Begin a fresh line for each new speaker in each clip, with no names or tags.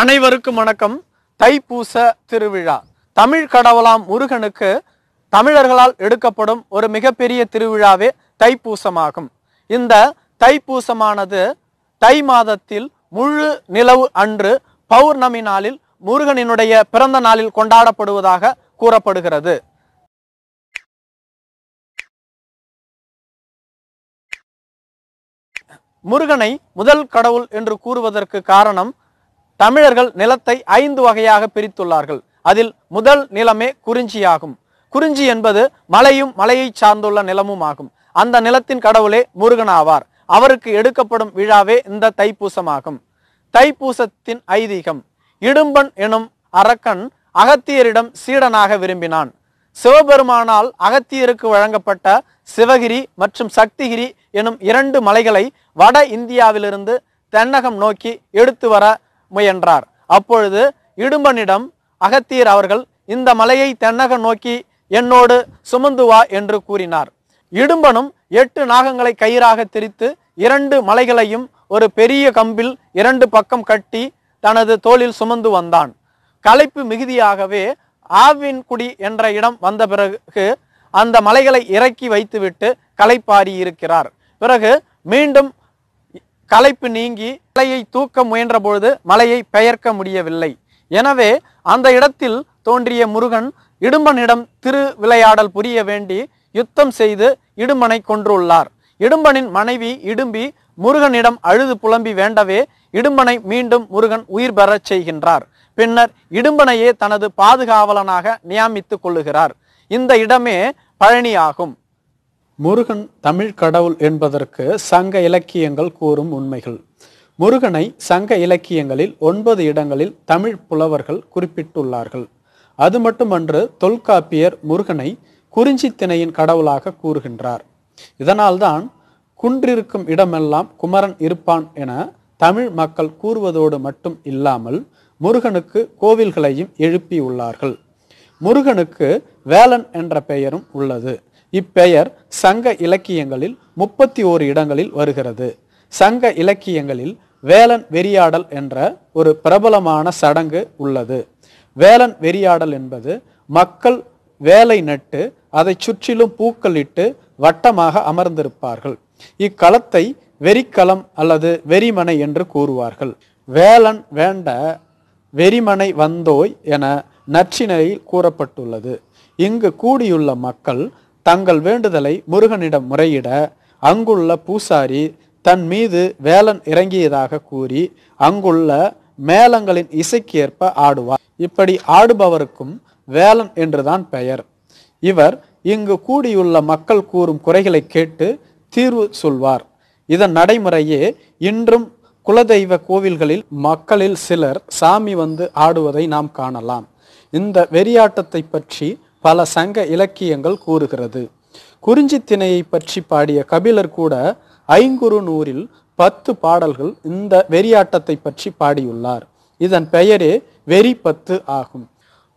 அனைவருக்கும் வணக்கம் தைப்பூச திருவிழா தமிழ் கடவுளாம் முருகனுக்கு தமிழர்களால் எடுக்கப்படும் ஒரு மிகப்பெரிய திருவிழாவே தைப்பூசமாகும் இந்த தைப்பூசமானது தை மாதத்தில் முழு நிலவு அன்று பௌர்ணமி நாளில் முருகனினுடைய பிறந்த நாளில் கொண்டாடப்படுவதாக கூறப்படுகிறது முருகனை முதல் கடவுள் என்று கூறுவதற்கு காரணம் தமிழர்கள் நிலத்தை ஐந்து வகையாக பிரித்துள்ளார்கள் அதில் முதல் நிலமே குறிஞ்சியாகும் குறிஞ்சி என்பது மலையும் மலையை சார்ந்துள்ள நிலமும் ஆகும் அந்த நிலத்தின் கடவுளே முருகன் ஆவார் அவருக்கு எடுக்கப்படும் விழாவே இந்த தைப்பூசமாகும் தைப்பூசத்தின் ஐதீகம் இடும்பன் எனும் அரக்கன் அகத்தியரிடம் சீடனாக விரும்பினான் சிவபெருமானால் அகத்தியருக்கு வழங்கப்பட்ட சிவகிரி மற்றும் சக்திகிரி எனும் இரண்டு மலைகளை வட இந்தியாவிலிருந்து தென்னகம் நோக்கி எடுத்து வர முயன்றார் அப்பொழுது இடும்பனிடம் அகத்தியர் அவர்கள் இந்த மலையை தென்னக நோக்கி என்னோடு சுமந்து வா என்று கூறினார் இடும்பனும் எட்டு நாகங்களை கயிறாக திரித்து இரண்டு மலைகளையும் ஒரு பெரிய கம்பில் இரண்டு பக்கம் கட்டி தனது தோளில் சுமந்து வந்தான் களைப்பு மிகுதியாகவே ஆவின்குடி என்ற இடம் வந்த பிறகு அந்த மலைகளை இறக்கி வைத்துவிட்டு களைப்பாரி இருக்கிறார் பிறகு மீண்டும் களைப்பு நீங்கி மலையை தூக்க முயன்ற பொழுது மலையை பெயர்க்க முடியவில்லை எனவே அந்த இடத்தில் தோன்றிய முருகன் இடும்பனிடம் திரு விளையாடல் புரிய வேண்டி யுத்தம் செய்து இடும்பனை கொன்றுள்ளார் இடும்பனின் மனைவி இடும்பி முருகனிடம் அழுது புலம்பி வேண்டவே இடும்பனை மீண்டும் முருகன் உயிர் பெறச் செய்கின்றார் பின்னர் இடும்பனையே தனது பாதுகாவலனாக நியமித்துக் கொள்ளுகிறார் இந்த இடமே பழனி ஆகும் முருகன் தமிழ் கடவுள் என்பதற்கு சங்க இலக்கியங்கள் கூறும் உண்மைகள் முருகனை சங்க இலக்கியங்களில் ஒன்பது இடங்களில் தமிழ் புலவர்கள் குறிப்பிட்டுள்ளார்கள் அது மட்டுமன்று தொல்காப்பியர் முருகனை குறிஞ்சி திணையின் கடவுளாக கூறுகின்றார் இதனால்தான் குன்றிருக்கும் இடமெல்லாம் குமரன் இருப்பான் என தமிழ் மக்கள் கூறுவதோடு மட்டும் இல்லாமல் முருகனுக்கு கோவில்களையும் எழுப்பியுள்ளார்கள் முருகனுக்கு வேலன் என்ற பெயரும் உள்ளது இப்பெயர் சங்க இலக்கியங்களில் முப்பத்தி ஓரு இடங்களில் வருகிறது சங்க இலக்கியங்களில் வேலன் வெறியாடல் என்ற ஒரு பிரபலமான சடங்கு உள்ளது வேலன் வெறியாடல் என்பது மக்கள் வேலை நட்டு அதை சுற்றிலும் பூக்களிட்டு வட்டமாக அமர்ந்திருப்பார்கள் இக்களத்தை வெறிக்களம் அல்லது வெறிமனை என்று கூறுவார்கள் வேலன் வேண்ட வெறிமனை வந்தோய் என நற்றினையில் கூறப்பட்டுள்ளது இங்கு கூடியுள்ள மக்கள் தங்கள் வேண்டுதலை முருகனிடம் முறையிட அங்குள்ள பூசாரி தன் மீது வேலன் இறங்கியதாக கூறி அங்குள்ள மேளங்களின் இசைக்கேற்ப ஆடுவார் இப்படி ஆடுபவருக்கும் வேலன் என்றுதான் பெயர் இவர் இங்கு கூடியுள்ள மக்கள் கூறும் குறைகளை கேட்டு தீர்வு சொல்வார் இதன் நடைமுறையே இன்றும் குலதெய்வ கோவில்களில் மக்களில் சிலர் சாமி வந்து ஆடுவதை நாம் காணலாம் இந்த வெறியாட்டத்தை பற்றி பல சங்க இலக்கியங்கள் கூறுகிறது குறிஞ்சி திணையை பற்றி பாடிய கபிலர் கூட ஐங்குறு நூறில் பத்து பாடல்கள் இந்த வெறியாட்டத்தை பற்றி பாடியுள்ளார் இதன் பெயரே வெறி பத்து ஆகும்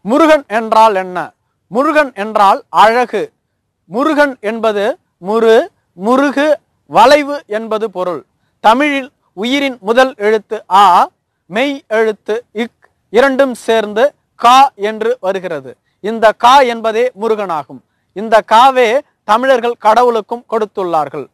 முருகன் என்றால் என்ன முருகன் என்றால் அழகு முருகன் என்பது முரு முருகு வளைவு என்பது பொருள் தமிழில் உயிரின் முதல் எழுத்து ஆ மெய் எழுத்து இக் இரண்டும் சேர்ந்து கா என்று வருகிறது இந்த கா என்பதே முருகனாகும் இந்த காவே தமிழர்கள் கடவுளுக்கும் கொடுத்துள்ளார்கள்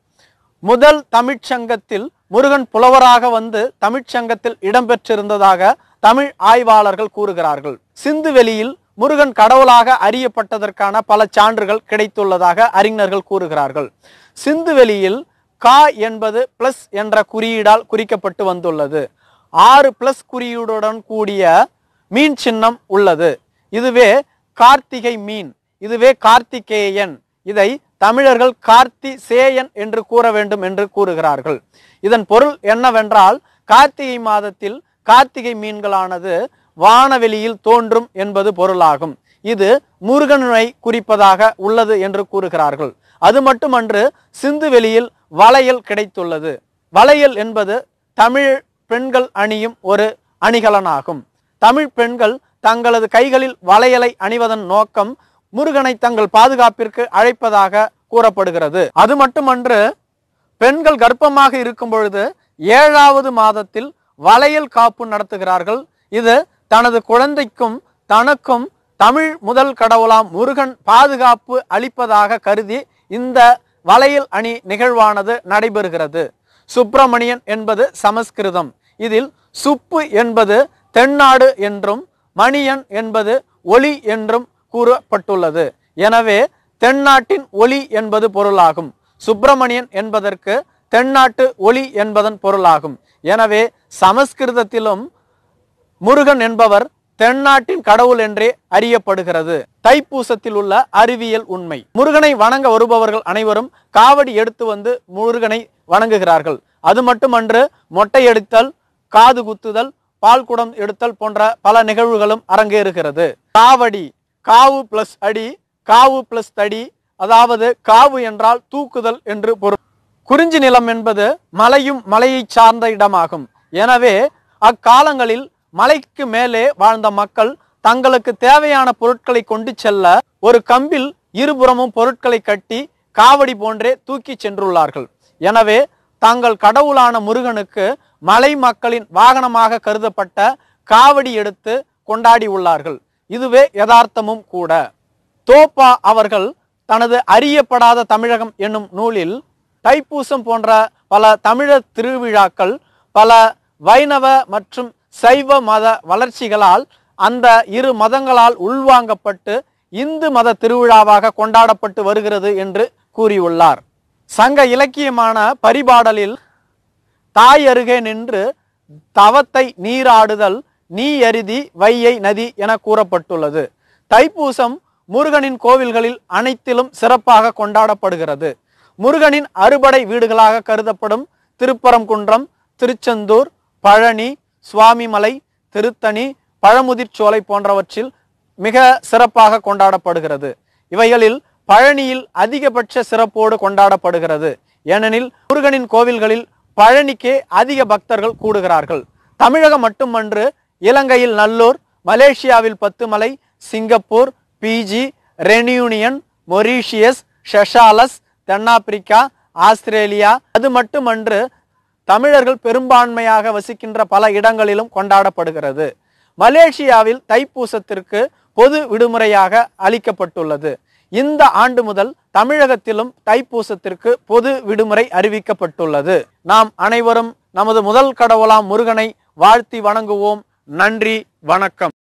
முதல் தமிழ்ச்சங்கத்தில் முருகன் புலவராக வந்து தமிழ்ச்சங்கத்தில் இடம்பெற்றிருந்ததாக தமிழ் ஆய்வாளர்கள் கூறுகிறார்கள் சிந்து வெளியில் முருகன் கடவுளாக அறியப்பட்டதற்கான பல சான்றுகள் கிடைத்துள்ளதாக அறிஞர்கள் கூறுகிறார்கள் சிந்து வெளியில் கா என்பது பிளஸ் என்ற குறியீடால் குறிக்கப்பட்டு வந்துள்ளது ஆறு பிளஸ் குறியீடுடன் கூடிய மீன் சின்னம் உள்ளது இதுவே கார்த்திகை மீன் இதுவே கார்த்திகேயன் இதை தமிழர்கள் கார்த்தி சேயன் என்று கூற வேண்டும் என்று கூறுகிறார்கள் இதன் பொருள் என்னவென்றால் கார்த்திகை மாதத்தில் கார்த்திகை மீன்களானது வானவெளியில் தோன்றும் என்பது பொருளாகும் இது முருகனை குறிப்பதாக உள்ளது என்று கூறுகிறார்கள் அது மட்டுமன்று சிந்து வெளியில் வளையல் கிடைத்துள்ளது வளையல் என்பது தமிழ் பெண்கள் அணியும் ஒரு அணிகலனாகும் தமிழ் பெண்கள் தங்களது கைகளில் வளையலை அணிவதன் நோக்கம் முருகனை தங்கள் பாதுகாப்பிற்கு அழைப்பதாக கூறப்படுகிறது அது மட்டுமன்று பெண்கள் கர்ப்பமாக இருக்கும் பொழுது ஏழாவது மாதத்தில் வளையல் காப்பு நடத்துகிறார்கள் இது தனது குழந்தைக்கும் தனக்கும் தமிழ் முதல் கடவுளாம் முருகன் பாதுகாப்பு அளிப்பதாக கருதி இந்த வளையல் அணி நிகழ்வானது நடைபெறுகிறது சுப்பிரமணியன் என்பது சமஸ்கிருதம் இதில் சுப்பு என்பது தென்னாடு என்றும் மணியன் என்பது ஒளி என்றும் கூறப்பட்டுள்ளது எனவே தென்னாட்டின் ஒளி என்பது பொருளாகும் சுப்பிரமணியன் என்பதற்கு தென்னாட்டு ஒளி என்பதன் பொருளாகும் எனவே சமஸ்கிருதத்திலும் முருகன் என்பவர் தென்னாட்டின் கடவுள் என்றே அறியப்படுகிறது தைப்பூசத்தில் உள்ள அறிவியல் உண்மை முருகனை வணங்க வருபவர்கள் அனைவரும் காவடி எடுத்து வந்து முருகனை வணங்குகிறார்கள் அது மட்டுமன்று மொட்டை எடுத்தல் காது குத்துதல் பால் குடம் எடுத்தல் போன்ற பல நிகழ்வுகளும் அரங்கேறுகிறது காவடி காவு பிளஸ் அடி காவு பிளஸ் தடி அதாவது காவு என்றால் தூக்குதல் என்று பொருள் குறிஞ்சி நிலம் என்பது மலையும் மலையை சார்ந்த இடமாகும் எனவே அக்காலங்களில் மலைக்கு மேலே வாழ்ந்த மக்கள் தங்களுக்கு தேவையான பொருட்களை கொண்டு செல்ல ஒரு கம்பில் இருபுறமும் பொருட்களை கட்டி காவடி போன்றே தூக்கி சென்றுள்ளார்கள் எனவே தங்கள் கடவுளான முருகனுக்கு மலை மக்களின் வாகனமாக கருதப்பட்ட காவடி எடுத்து கொண்டாடி உள்ளார்கள் இதுவே யதார்த்தமும் கூட தோப்பா அவர்கள் தனது அறியப்படாத தமிழகம் என்னும் நூலில் தைப்பூசம் போன்ற பல தமிழர் திருவிழாக்கள் பல வைணவ மற்றும் சைவ மத வளர்ச்சிகளால் அந்த இரு மதங்களால் உள்வாங்கப்பட்டு இந்து மத திருவிழாவாக கொண்டாடப்பட்டு வருகிறது என்று கூறியுள்ளார் சங்க இலக்கியமான பரிபாடலில் தாய் அருகே நின்று தவத்தை நீராடுதல் நீ அருதி வையை நதி என கூறப்பட்டுள்ளது தைப்பூசம் முருகனின் கோவில்களில் அனைத்திலும் சிறப்பாக கொண்டாடப்படுகிறது முருகனின் அறுபடை வீடுகளாக கருதப்படும் திருப்பரங்குன்றம் திருச்செந்தூர் பழனி சுவாமிமலை திருத்தணி பழமுதிர்ச்சோலை போன்றவற்றில் மிக சிறப்பாக கொண்டாடப்படுகிறது இவைகளில் பழனியில் அதிகபட்ச சிறப்போடு கொண்டாடப்படுகிறது ஏனெனில் முருகனின் கோவில்களில் பழனிக்கே அதிக பக்தர்கள் கூடுகிறார்கள் தமிழகம் மட்டுமன்று இலங்கையில் நல்லூர் மலேசியாவில் Pathumalai Singapore Fiji Reunion Mauritius Seychelles தென்னாப்பிரிக்கா ஆஸ்திரேலியா அது மட்டுமன்று தமிழர்கள் பெரும்பான்மையாக வசிக்கின்ற பல இடங்களிலும் கொண்டாடப்படுகிறது மலேசியாவில் தைப்பூசத்திற்கு பொது விடுமுறையாக அளிக்கப்பட்டுள்ளது இந்த ஆண்டு முதல் தமிழகத்திலும் தைப்பூசத்திற்கு பொது விடுமுறை அறிவிக்கப்பட்டுள்ளது நாம் அனைவரும் நமது முதல் கடவுளாம் முருகனை வாழ்த்தி வணங்குவோம் நன்றி வணக்கம்